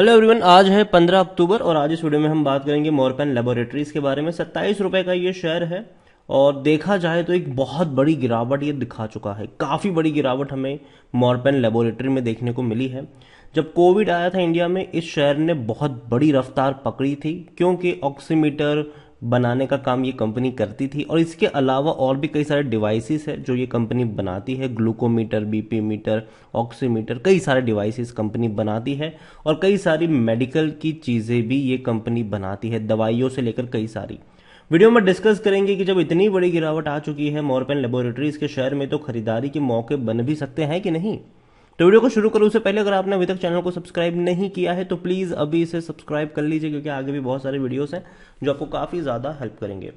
hello everyone आज है 15 अक्टूबर और आज इस वीडियो में हम बात करेंगे मोरपेन लेबोरेटरीज के बारे में सत्ताईस रुपए का ये शेयर है और देखा जाए तो एक बहुत बड़ी गिरावट ये दिखा चुका है काफ़ी बड़ी गिरावट हमें मॉरपेन लेबोरेटरी में देखने को मिली है जब कोविड आया था इंडिया में इस शेयर ने बहुत बड़ी रफ्तार पकड़ी थी क्योंकि ऑक्सीमीटर बनाने का काम ये कंपनी करती थी और इसके अलावा और भी कई सारे डिवाइसेस है जो ये कंपनी बनाती है ग्लूकोमीटर बीपी मीटर ऑक्सीमीटर कई सारे डिवाइसेस कंपनी बनाती है और कई सारी मेडिकल की चीज़ें भी ये कंपनी बनाती है दवाइयों से लेकर कई सारी वीडियो में डिस्कस करेंगे कि जब इतनी बड़ी गिरावट आ चुकी है मॉरपेन लेबोरेटरीज के शेयर में तो खरीदारी के मौके बन भी सकते हैं कि नहीं तो वीडियो को शुरू करूँ से पहले अगर आपने अभी तक चैनल को सब्सक्राइब नहीं किया है तो प्लीज़ अभी इसे सब्सक्राइब कर लीजिए क्योंकि आगे भी बहुत सारे वीडियोस हैं जो आपको काफ़ी ज़्यादा हेल्प करेंगे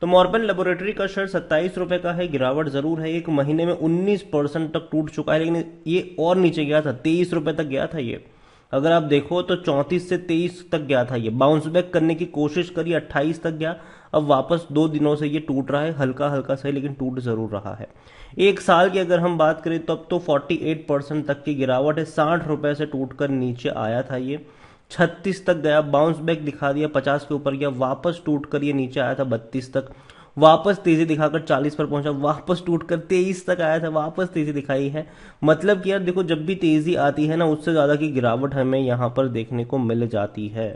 तो मॉर्बन लेबोरेटरी का शर्ट सत्ताईस रुपए का है गिरावट ज़रूर है एक महीने में उन्नीस परसेंट तक टूट चुका है लेकिन ये और नीचे गया था तेईस रुपए तक गया था ये अगर आप देखो तो चौंतीस से तेईस तक गया था ये बाउंस बैक करने की कोशिश करी अट्ठाईस तक गया अब वापस दो दिनों से ये टूट रहा है हल्का हल्का सही लेकिन टूट ज़रूर रहा है एक साल की अगर हम बात करें तो अब तो 48 परसेंट तक की गिरावट है साठ रुपये से टूटकर नीचे आया था ये छत्तीस तक गया बाउंस बैक दिखा दिया पचास के ऊपर गया वापस टूट कर ये नीचे आया था बत्तीस तक वापस तेजी दिखाकर 40 पर पहुंचा वापस टूट कर तेईस तक आया था वापस तेजी दिखाई है मतलब कि यार देखो जब भी तेजी आती है ना उससे ज़्यादा की गिरावट हमें यहाँ पर देखने को मिल जाती है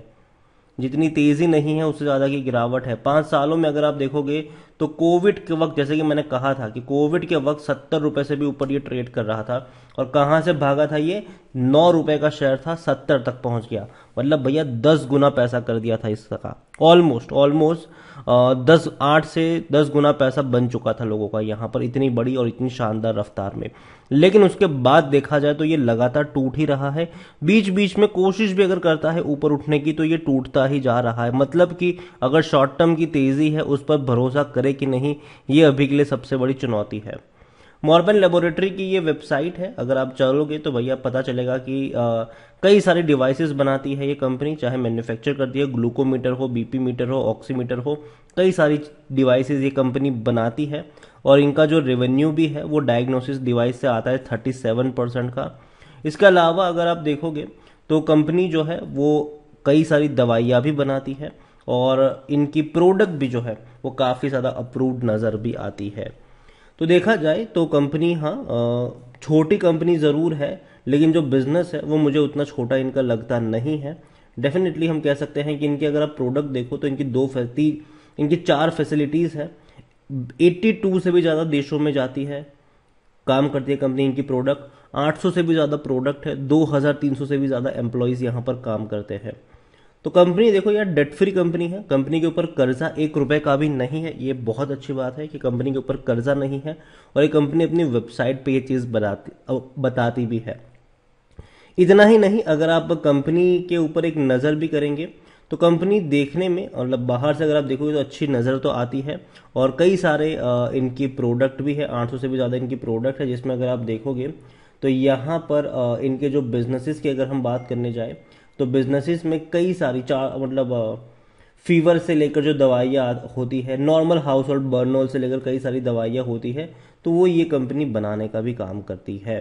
जितनी तेज़ी नहीं है उससे ज़्यादा की गिरावट है पांच सालों में अगर आप देखोगे तो कोविड के वक्त जैसे कि मैंने कहा था कि कोविड के वक्त सत्तर रुपए से भी ऊपर ये ट्रेड कर रहा था और कहां से भागा था ये नौ रुपए का शेयर था सत्तर तक पहुंच गया मतलब भैया दस गुना पैसा कर दिया था इसका ऑलमोस्ट ऑलमोस्ट दस आठ से दस गुना पैसा बन चुका था लोगों का यहां पर इतनी बड़ी और इतनी शानदार रफ्तार में लेकिन उसके बाद देखा जाए तो ये लगातार टूट ही रहा है बीच बीच में कोशिश भी अगर करता है ऊपर उठने की तो ये टूटता ही जा रहा है मतलब कि अगर शॉर्ट टर्म की तेजी है उस पर भरोसा कर करें कि नहीं ये अभी के लिए सबसे बड़ी चुनौती है मॉर्बन लेबोरेटरी की ये वेबसाइट है अगर आप चलोगे तो भैया पता चलेगा कि आ, कई सारे डिवाइसेस बनाती है ये कंपनी चाहे मैन्युफैक्चर करती है ग्लूकोमीटर हो बीपी मीटर हो ऑक्सीमीटर हो कई सारी डिवाइसेस ये कंपनी बनाती है और इनका जो रेवेन्यू भी है वो डायग्नोसिस डिवाइस से आता है थर्टी का इसके अलावा अगर आप देखोगे तो कंपनी जो है वो कई सारी दवाइयाँ भी बनाती है और इनकी प्रोडक्ट भी जो है वो काफ़ी ज़्यादा अप्रूव्ड नज़र भी आती है तो देखा जाए तो कंपनी हाँ छोटी कंपनी ज़रूर है लेकिन जो बिज़नेस है वो मुझे उतना छोटा इनका लगता नहीं है डेफिनेटली हम कह सकते हैं कि इनके अगर आप प्रोडक्ट देखो तो इनकी दो फैसली इनकी चार फैसिलिटीज़ हैं 82 से भी ज़्यादा देशों में जाती है काम करती है कंपनी इनकी प्रोडक्ट 800 से भी ज़्यादा प्रोडक्ट है 2300 से भी ज़्यादा एम्प्लॉयज़ यहाँ पर काम करते हैं तो कंपनी देखो यार डेट फ्री कंपनी है कंपनी के ऊपर कर्जा एक रुपए का भी नहीं है ये बहुत अच्छी बात है कि कंपनी के ऊपर कर्जा नहीं है और ये कंपनी अपनी वेबसाइट पे ये चीज़ बताती बताती भी है इतना ही नहीं अगर आप कंपनी के ऊपर एक नज़र भी करेंगे तो कंपनी देखने में मतलब बाहर से अगर आप देखोगे तो अच्छी नज़र तो आती है और कई सारे इनकी प्रोडक्ट भी है 800 से भी ज़्यादा इनकी प्रोडक्ट है जिसमें अगर आप देखोगे तो यहाँ पर इनके जो बिजनेसेस की अगर हम बात करने जाए तो बिजनेसेस में कई सारी चार मतलब फीवर से लेकर जो दवाइयाँ होती है नॉर्मल हाउस होल्ड बर्न से लेकर कई सारी दवाइयाँ होती है तो वो ये कंपनी बनाने का भी काम करती है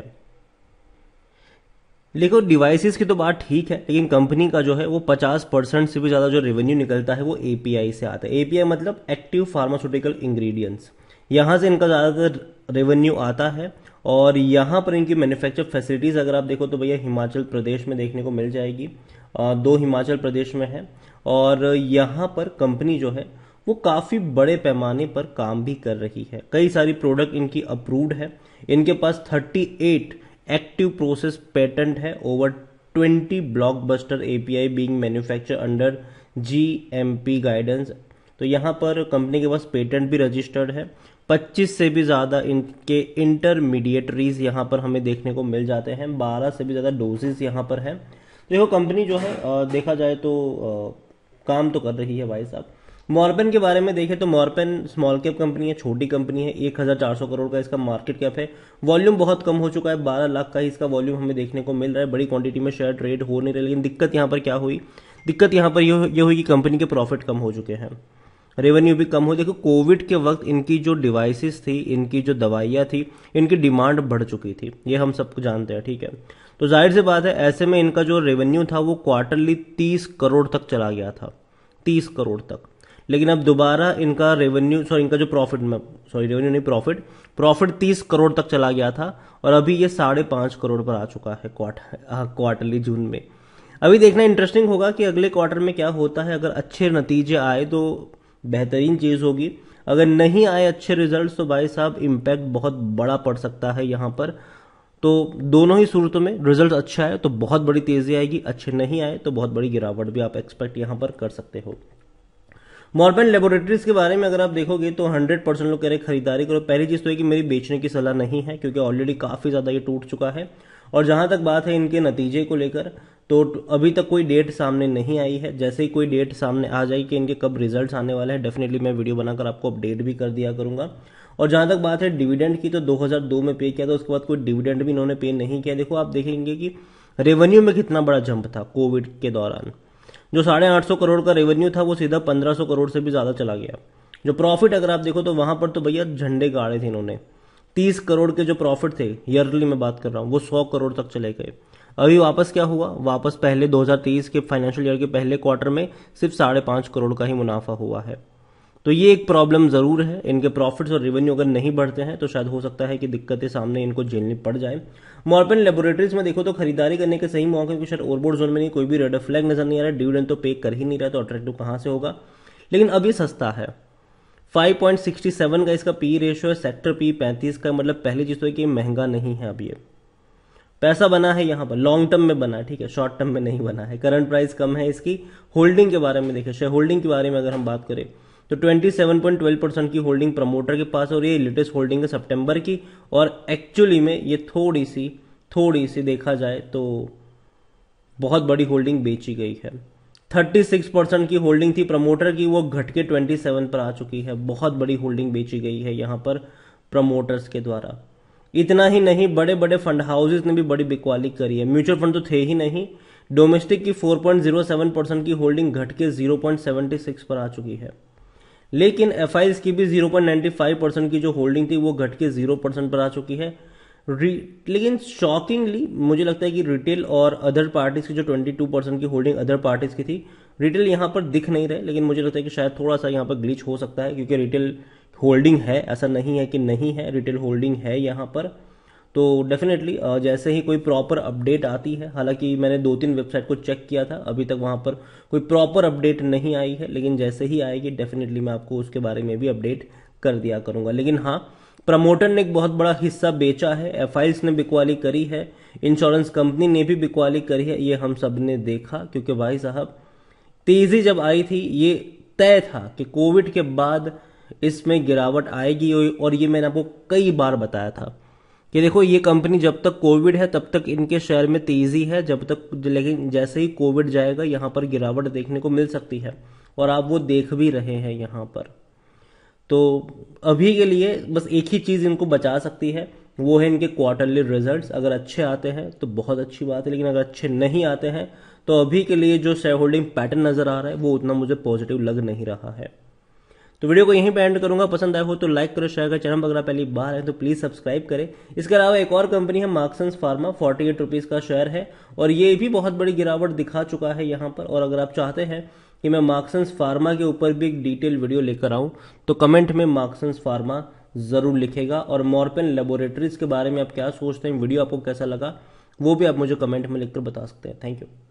लेकिन डिवाइसेस की तो बात ठीक है लेकिन कंपनी का जो है वो 50 परसेंट से भी ज़्यादा जो रेवेन्यू निकलता है वो एपीआई से आता है एपीआई मतलब एक्टिव फार्मास्यूटिकल इंग्रेडिएंट्स यहाँ से इनका ज़्यादातर रेवेन्यू आता है और यहाँ पर इनकी मैन्युफैक्चर फैसिलिटीज़ अगर आप देखो तो भैया हिमाचल प्रदेश में देखने को मिल जाएगी दो हिमाचल प्रदेश में है और यहाँ पर कंपनी जो है वो काफ़ी बड़े पैमाने पर काम भी कर रही है कई सारी प्रोडक्ट इनकी अप्रूव्ड है इनके पास 38 एक्टिव प्रोसेस पेटेंट है over 20 blockbuster API being manufacture under GMP guidance तो यहाँ पर कंपनी के पास पेटेंट भी रजिस्टर्ड है 25 से भी ज़्यादा इनके इंटरमीडिएटरीज यहाँ पर हमें देखने को मिल जाते हैं 12 से भी ज़्यादा डोजेज यहाँ पर हैं तो देखो कंपनी जो है देखा जाए तो काम तो कर रही है भाई साहब मॉर्पेन के बारे में देखें तो मॉर्पेन स्मॉल कैप कंपनी है छोटी कंपनी है 1400 करोड़ का इसका मार्केट कैप है वॉल्यूम बहुत कम हो चुका है 12 लाख का ही इसका वॉल्यूम हमें देखने को मिल रहा है बड़ी क्वांटिटी में शेयर ट्रेड हो नहीं रहा लेकिन दिक्कत यहाँ पर क्या हुई दिक्कत यहाँ पर ये यह हुई कि कंपनी के प्रॉफिट कम हो चुके हैं रेवेन्यू भी कम हो देखो कोविड के वक्त इनकी जो डिवाइसेस थी इनकी जो दवाइयाँ थी इनकी डिमांड बढ़ चुकी थी ये हम सबको जानते हैं ठीक है तो जाहिर सी बात है ऐसे में इनका जो रेवेन्यू था वो क्वार्टरली तीस करोड़ तक चला गया था तीस करोड़ तक लेकिन अब दोबारा इनका रेवेन्यू सॉरी इनका जो प्रॉफिट में सॉरी रेवेन्यू नहीं प्रॉफिट प्रॉफिट तीस करोड़ तक चला गया था और अभी ये साढ़े पाँच करोड़ पर आ चुका है क्वार्टरली हाँ, जून में अभी देखना इंटरेस्टिंग होगा कि अगले क्वार्टर में क्या होता है अगर अच्छे नतीजे आए तो बेहतरीन चीज़ होगी अगर नहीं आए अच्छे रिजल्ट तो भाई साहब इम्पैक्ट बहुत बड़ा पड़ सकता है यहाँ पर तो दोनों ही सूरतों में रिजल्ट अच्छा है तो बहुत बड़ी तेज़ी आएगी अच्छे नहीं आए तो बहुत बड़ी गिरावट भी आप एक्सपेक्ट यहाँ पर कर सकते हो मॉर्बन लेबोरेटरीज के बारे में अगर आप देखोगे तो 100 परसेंट लोग कह रहे खरीदारी करो पहली चीज़ तो है कि मेरी बेचने की सलाह नहीं है क्योंकि ऑलरेडी काफ़ी ज़्यादा ये टूट चुका है और जहां तक बात है इनके नतीजे को लेकर तो अभी तक कोई डेट सामने नहीं आई है जैसे ही कोई डेट सामने आ जाए कि इनके कब रिजल्ट्स आने वाले हैं डेफिनेटली मैं वीडियो बनाकर आपको अपडेट भी कर दिया करूंगा और जहां तक बात है डिविडेंड की तो 2002 में पे किया था उसके बाद कोई डिविडेंड भी इन्होंने पे नहीं किया देखो आप देखेंगे कि रेवेन्यू में कितना बड़ा जंप था कोविड के दौरान जो साढ़े आठ सौ करोड़ का रेवेन्यू था वो सीधा पंद्रह सौ करोड़ से भी ज़्यादा चला गया जो प्रॉफिट अगर आप देखो तो वहां पर तो भैया झंडे गाड़े थे इन्होंने तीस करोड़ के जो प्रॉफिट थे ईयरली मैं बात कर रहा हूँ वो सौ करोड़ तक चले गए अभी वापस क्या हुआ वापस पहले 2023 के फाइनेंशियल ईयर के पहले क्वार्टर में सिर्फ साढ़े पांच करोड़ का ही मुनाफा हुआ है तो ये एक प्रॉब्लम ज़रूर है इनके प्रॉफिट्स और रेवेन्यू अगर नहीं बढ़ते हैं तो शायद हो सकता है कि दिक्कतें सामने इनको झेलनी पड़ जाए मॉर्पन लेबोरेटरीज में देखो तो खरीदारी करने के सही मौके पर शायद ओरबोर्ड जोन में नहीं कोई भी रेड फ्लैग नजर नहीं आ रहा डिविडेंड तो पे कर ही नहीं रहा तो अट्रैक्टिव तो कहाँ से होगा लेकिन अभी सस्ता है 5.67 का इसका पी रेशियो e है सेक्टर पी 35 का मतलब पहली चीज़ तो है कि महंगा नहीं है अब ये पैसा बना है यहां पर लॉन्ग टर्म में बना है ठीक है शॉर्ट टर्म में नहीं बना है करंट प्राइस कम है इसकी होल्डिंग के बारे में देखें शेयर होल्डिंग के बारे में अगर हम बात करें तो 27.12 परसेंट की होल्डिंग प्रमोटर के पास और ये लेटेस्ट होल्डिंग है सितंबर की और एक्चुअली में ये थोड़ी सी थोड़ी सी देखा जाए तो बहुत बड़ी होल्डिंग बेची गई है 36 परसेंट की होल्डिंग थी प्रमोटर की वो घट के 27 पर आ चुकी है बहुत बड़ी होल्डिंग बेची गई है यहाँ पर प्रमोटर्स के द्वारा इतना ही नहीं बड़े बड़े फंड हाउसेज ने भी बड़ी बिकवाली करी है म्यूचुअल फंड तो थे ही नहीं डोमेस्टिक की 4.07 परसेंट की होल्डिंग घट के 0.76 पर आ चुकी है लेकिन एफ की भी 0.95 परसेंट की जो होल्डिंग थी वो घट के 0 परसेंट पर आ चुकी है लेकिन शॉकिंगली मुझे लगता है कि रिटेल और अदर पार्टीज की जो 22 परसेंट की होल्डिंग अदर पार्टीज की थी रिटेल यहां पर दिख नहीं रहे लेकिन मुझे लगता है कि शायद थोड़ा सा यहाँ पर ग्लिच हो सकता है क्योंकि रिटेल होल्डिंग है ऐसा नहीं है कि नहीं है रिटेल होल्डिंग है यहाँ पर तो डेफिनेटली जैसे ही कोई प्रॉपर अपडेट आती है हालांकि मैंने दो तीन वेबसाइट को चेक किया था अभी तक वहाँ पर कोई प्रॉपर अपडेट नहीं आई है लेकिन जैसे ही आएगी डेफिनेटली मैं आपको उसके बारे में भी अपडेट कर दिया करूँगा लेकिन हाँ प्रमोटर ने एक बहुत बड़ा हिस्सा बेचा है एफ ने बिकवाली करी है इंश्योरेंस कंपनी ने भी बिकवाली करी है ये हम सब ने देखा क्योंकि भाई साहब तेज़ी जब आई थी ये तय था कि कोविड के बाद इसमें गिरावट आएगी और ये मैंने आपको कई बार बताया था कि देखो ये कंपनी जब तक कोविड है तब तक इनके शेयर में तेज़ी है जब तक लेकिन जैसे ही कोविड जाएगा यहाँ पर गिरावट देखने को मिल सकती है और आप वो देख भी रहे हैं यहाँ पर तो अभी के लिए बस एक ही चीज़ इनको बचा सकती है वो है इनके क्वार्टरली रिजल्ट्स अगर अच्छे आते हैं तो बहुत अच्छी बात है लेकिन अगर अच्छे नहीं आते हैं तो अभी के लिए जो शेयर होल्डिंग पैटर्न नज़र आ रहा है वो उतना मुझे पॉजिटिव लग नहीं रहा है तो वीडियो को यहीं पर एंड करूंगा पसंद आए हो तो लाइक करो शेयर करो चैनल वगैरह पहली बार है तो प्लीज़ सब्सक्राइब करें इसके अलावा एक और कंपनी है Marksans pharma forty eight rupees का शेयर है और ये भी बहुत बड़ी गिरावट दिखा चुका है यहाँ पर और अगर आप चाहते हैं कि मैं मार्क्सन्स फार्मा के ऊपर भी एक डिटेल वीडियो लेकर आऊँ तो कमेंट में मार्क्सन्स फार्मा ज़रूर लिखेगा और मॉर्पेन लेबोरेटरीज़ के बारे में आप क्या सोचते हैं वीडियो आपको कैसा लगा वो भी आप मुझे कमेंट में लिखकर बता सकते हैं थैंक यू